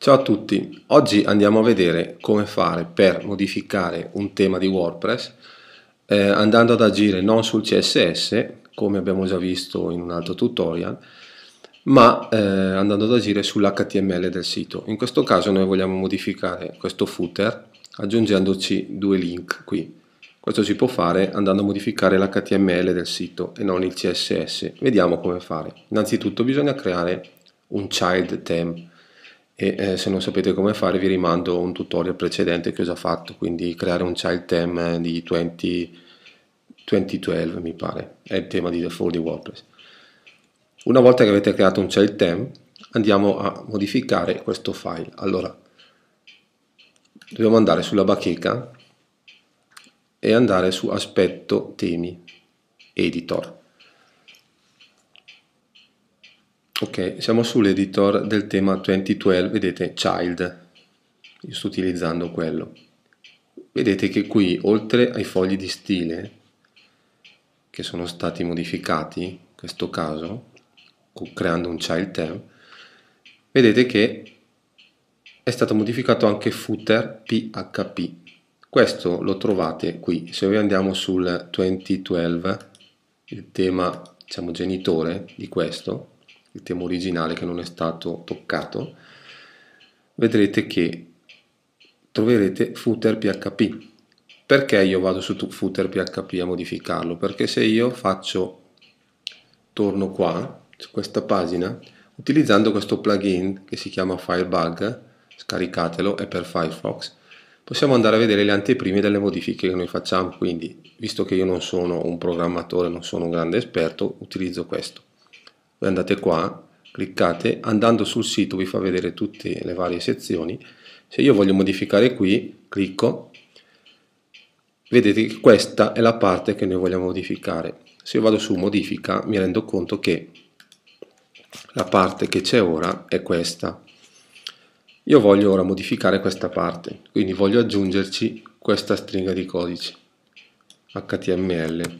Ciao a tutti, oggi andiamo a vedere come fare per modificare un tema di WordPress eh, andando ad agire non sul CSS, come abbiamo già visto in un altro tutorial, ma eh, andando ad agire sull'HTML del sito. In questo caso noi vogliamo modificare questo footer aggiungendoci due link qui. Questo si può fare andando a modificare l'HTML del sito e non il CSS. Vediamo come fare. Innanzitutto bisogna creare un child theme e eh, se non sapete come fare vi rimando un tutorial precedente che ho già fatto, quindi creare un child theme eh, di 20, 2012 mi pare, è il tema di default di WordPress. Una volta che avete creato un child theme andiamo a modificare questo file. Allora, dobbiamo andare sulla bacheca e andare su aspetto temi editor Ok, siamo sull'editor del tema 2012, vedete child, io sto utilizzando quello. Vedete che qui, oltre ai fogli di stile, che sono stati modificati, in questo caso, creando un child term, vedete che è stato modificato anche footer PHP. Questo lo trovate qui, se noi andiamo sul 2012, il tema, diciamo, genitore di questo, il tema originale che non è stato toccato, vedrete che troverete footer PHP. Perché io vado su footer PHP a modificarlo? Perché se io faccio, torno qua, su questa pagina, utilizzando questo plugin che si chiama Firebug, scaricatelo, è per Firefox, possiamo andare a vedere le anteprime delle modifiche che noi facciamo, quindi visto che io non sono un programmatore, non sono un grande esperto, utilizzo questo voi andate qua, cliccate, andando sul sito vi fa vedere tutte le varie sezioni, se io voglio modificare qui, clicco, vedete che questa è la parte che noi vogliamo modificare, se io vado su modifica mi rendo conto che la parte che c'è ora è questa, io voglio ora modificare questa parte, quindi voglio aggiungerci questa stringa di codice HTML.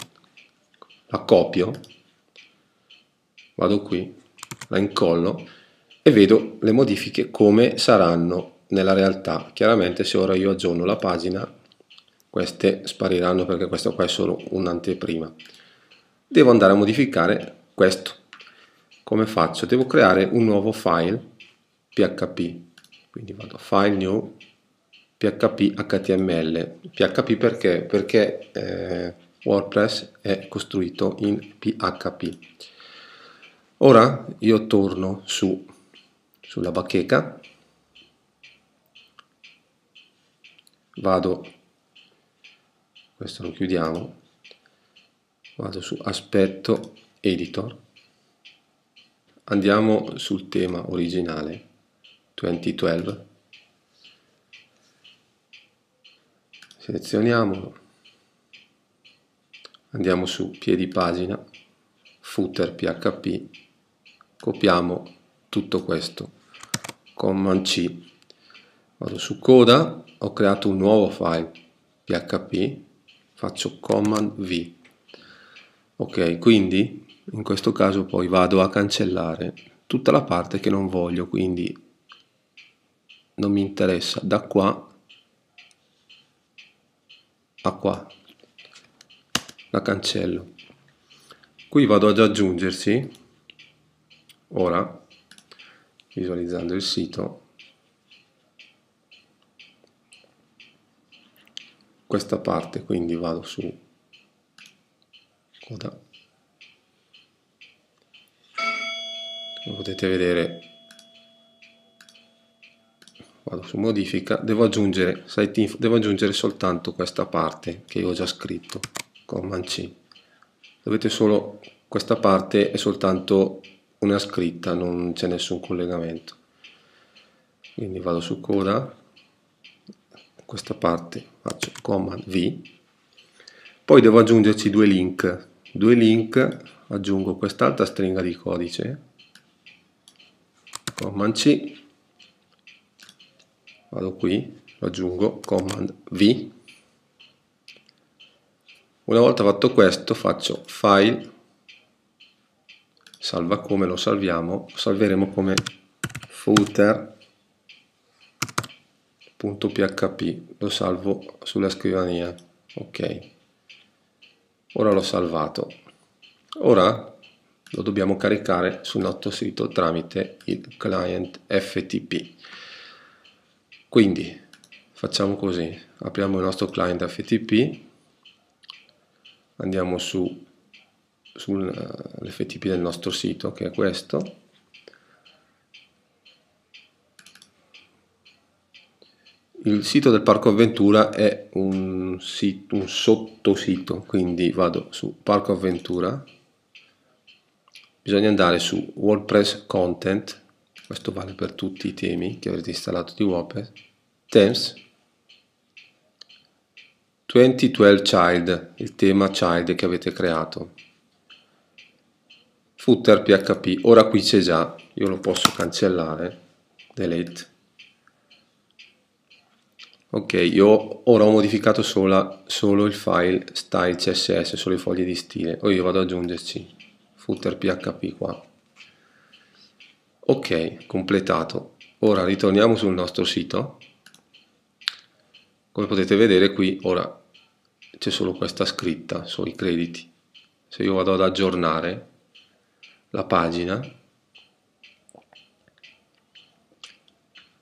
La copio vado qui, la incollo e vedo le modifiche come saranno nella realtà. Chiaramente se ora io aggiorno la pagina queste spariranno perché questo qua è solo un'anteprima. Devo andare a modificare questo. Come faccio? Devo creare un nuovo file PHP. Quindi vado a File New PHP HTML. PHP perché? Perché eh, WordPress è costruito in PHP Ora io torno su, sulla bacheca, vado, questo lo chiudiamo, vado su aspetto editor, andiamo sul tema originale 2012, selezioniamolo, andiamo su piedi pagina, footer php copiamo tutto questo command c vado su coda ho creato un nuovo file php faccio command v ok quindi in questo caso poi vado a cancellare tutta la parte che non voglio quindi non mi interessa da qua a qua la cancello qui vado ad aggiungersi ora visualizzando il sito questa parte quindi vado su coda come potete vedere vado su modifica devo aggiungere site info devo aggiungere soltanto questa parte che io ho già scritto command c dovete solo questa parte è soltanto una scritta, non c'è nessun collegamento. Quindi vado su coda, questa parte faccio command V, poi devo aggiungerci due link, due link, aggiungo quest'altra stringa di codice, command C, vado qui, aggiungo, command V, una volta fatto questo faccio file salva come lo salviamo salveremo come footer.php lo salvo sulla scrivania ok ora l'ho salvato ora lo dobbiamo caricare sul nostro sito tramite il client FTP quindi facciamo così apriamo il nostro client FTP andiamo su sull'FTP del nostro sito che è questo il sito del parco avventura è un, sito, un sottosito quindi vado su parco avventura bisogna andare su wordpress content questo vale per tutti i temi che avrete installato di wordpress themes 2012 child il tema child che avete creato footer php ora qui c'è già io lo posso cancellare delete ok io ora ho modificato sola, solo il file style css solo i fogli di stile ora oh, io vado ad aggiungerci footer php qua ok completato ora ritorniamo sul nostro sito come potete vedere qui ora c'è solo questa scritta sui crediti se io vado ad aggiornare la pagina,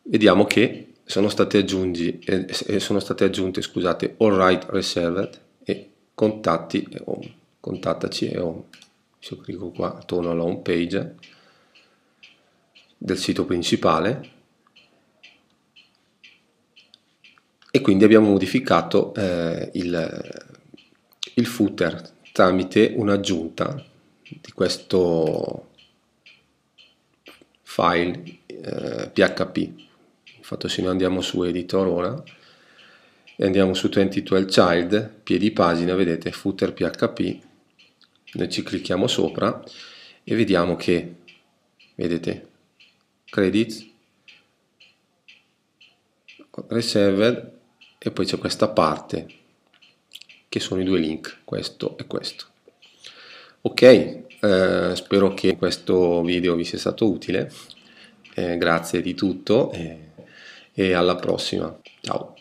vediamo che sono state, aggiungi, eh, eh, sono state aggiunte scusate, all right reserved e contatti e eh, home. Oh, contattaci e eh, home. Oh, se io clicco qua, torno alla home page del sito principale e quindi abbiamo modificato eh, il, il footer tramite un'aggiunta di questo file eh, PHP. Infatti se noi andiamo su editor ora e andiamo su 2012 child, piedi pagina, vedete footer PHP, noi ci clicchiamo sopra e vediamo che, vedete, credit, reserved e poi c'è questa parte che sono i due link, questo e questo. Ok, eh, spero che questo video vi sia stato utile, eh, grazie di tutto e, e alla prossima, ciao!